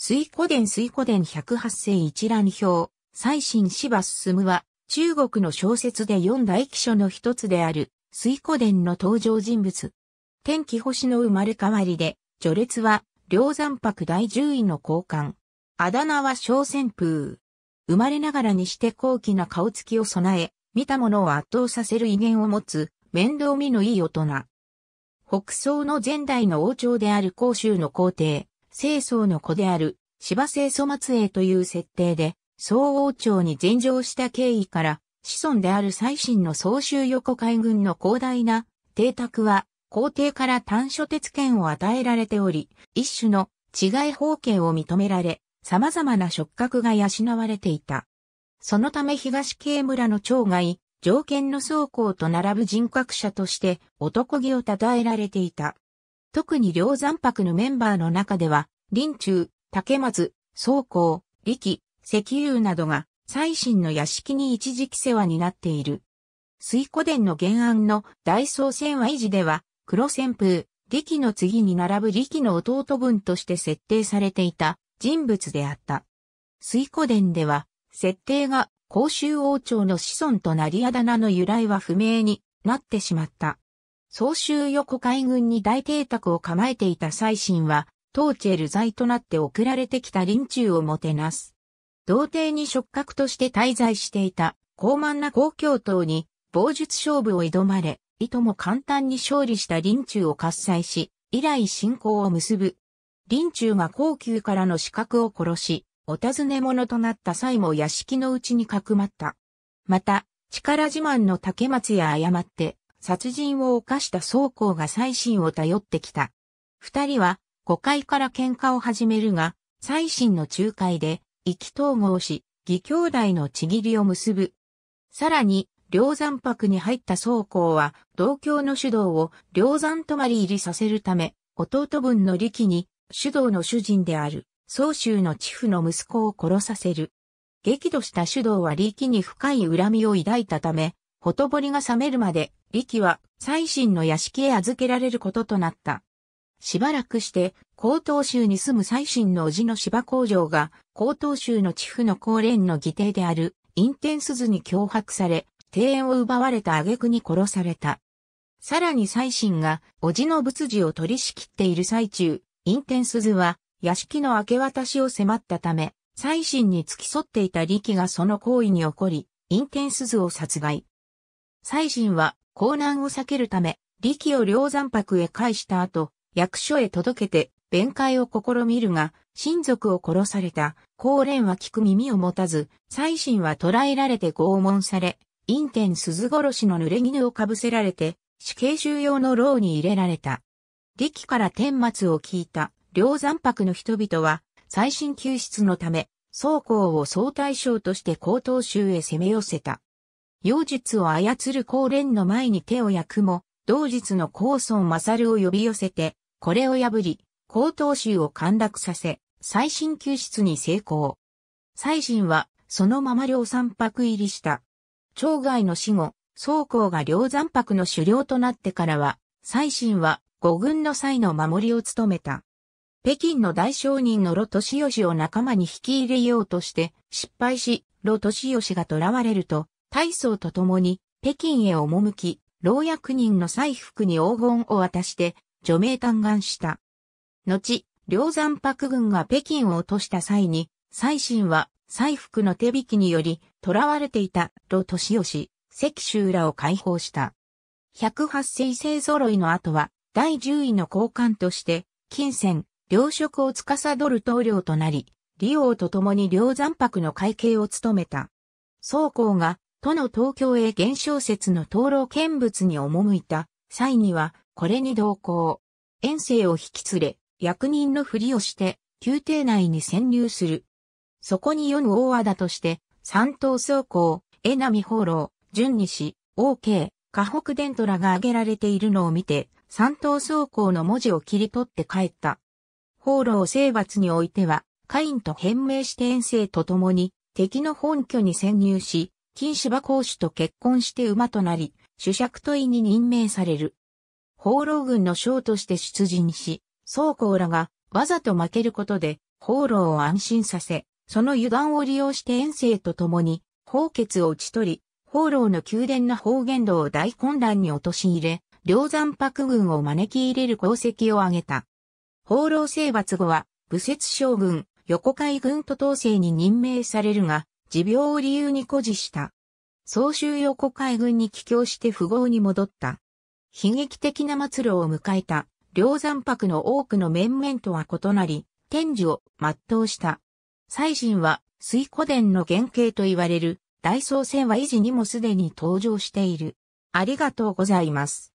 水古伝水古伝108世一覧表、最新芝進は、中国の小説で四大記書の一つである、水古伝の登場人物。天気星の生まれ変わりで、序列は、梁山白第十位の交換。あだ名は小旋風。生まれながらにして高貴な顔つきを備え、見たものを圧倒させる威厳を持つ、面倒見のいい大人。北宋の前代の王朝である甲州の皇帝、清宗の子である芝清祖末裔という設定で、総王朝に禅譲した経緯から、子孫である最新の総州横海軍の広大な邸宅は、皇帝から単所鉄権を与えられており、一種の違い方形を認められ、様々な触覚が養われていた。そのため東慶村の町外、条件の倉庫と並ぶ人格者として男気を称えられていた。特に両山泊のメンバーの中では、林中、竹松、宗公、力、石油などが、最新の屋敷に一時期世話になっている。水古殿の原案の大宗線は維持では、黒旋風、力の次に並ぶ力の弟分として設定されていた人物であった。水古殿では、設定が甲州王朝の子孫となりあだ名の由来は不明になってしまった。総州横海軍に大邸宅を構えていた最新は、当チェル在となって送られてきた臨中をもてなす。童貞に触覚として滞在していた、高慢な公共党に、傍術勝負を挑まれ、いとも簡単に勝利した臨中を喝采し、以来信仰を結ぶ。臨中が高級からの資格を殺し、お尋ね者となった際も屋敷のうちにかくまった。また、力自慢の竹松や誤って、殺人を犯した宗公が最新を頼ってきた。二人は誤解から喧嘩を始めるが、最新の仲介で意気統合し、義兄弟のちぎりを結ぶ。さらに、梁山泊に入った宗公は、同郷の主導を梁山泊まり入りさせるため、弟分の力に、主導の主人である、宗州の知府の息子を殺させる。激怒した主導は力に深い恨みを抱いたため、ほとぼりが冷めるまで、力は最新の屋敷へ預けられることとなった。しばらくして、江東州に住む最新の叔父の芝工場が、江東州の地府の高連の義弟である、インテンスズに脅迫され、庭園を奪われた挙句に殺された。さらに最新が、叔父の仏事を取り仕切っている最中、インテンスズは、屋敷の明け渡しを迫ったため、最新に付き添っていた力がその行為に起こり、インテンスズを殺害。西神は、江南を避けるため、力を両山泊へ返した後、役所へ届けて、弁解を試みるが、親族を殺された、高連は聞く耳を持たず、西神は捕らえられて拷問され、陰天鈴殺しの濡れ衣をかぶせられて、死刑囚用の牢に入れられた。力から天末を聞いた、両山泊の人々は、最新救出のため、装甲を総大将として高等州へ攻め寄せた。妖術を操る高連の前に手を焼くも、同日の高尊勝を呼び寄せて、これを破り、高等州を陥落させ、最新救出に成功。最新は、そのまま両三泊入りした。町外の死後、宗公が両三泊の狩猟となってからは、最新は、五軍の際の守りを務めた。北京の大商人の炉敏義を仲間に引き入れようとして、失敗し、炉敏義が囚われると、大層と共に北京へ赴き、老役人の西服に黄金を渡して除名嘆願した。後、梁山泊軍が北京を落とした際に、最新は西服の手引きにより囚われていた年をし、石州らを解放した。108世勢揃いの後は、第10位の高官として、金銭、領職を司る棟領となり、李王と共に梁山泊の会計を務めた。宗公が都の東京へ現象説の灯籠見物に赴いた際には、これに同行。遠征を引き連れ、役人のふりをして、宮廷内に潜入する。そこに四大和田として、三島総工、江波放浪、順西、OK、河北伝虎が挙げられているのを見て、三島総工の文字を切り取って帰った。放浪征伐においては、カインと変名して遠征とともに、敵の本拠に潜入し、金芝公主と結婚して馬となり、主爵といに任命される。放浪軍の将として出陣し、宗公らがわざと負けることで、放浪を安心させ、その油断を利用して遠征と共に、放血を打ち取り、放浪の宮殿の方言道を大混乱に陥れ、両山泊軍を招き入れる功績を挙げた。放浪征伐後は、武節将軍、横海軍と統制に任命されるが、持病を理由に誇示した。総州横海軍に帰郷して富豪に戻った。悲劇的な末路を迎えた、両山泊の多くの面々とは異なり、天寿を全うした。最新は、水古伝の原型と言われる、大総船は維持にもすでに登場している。ありがとうございます。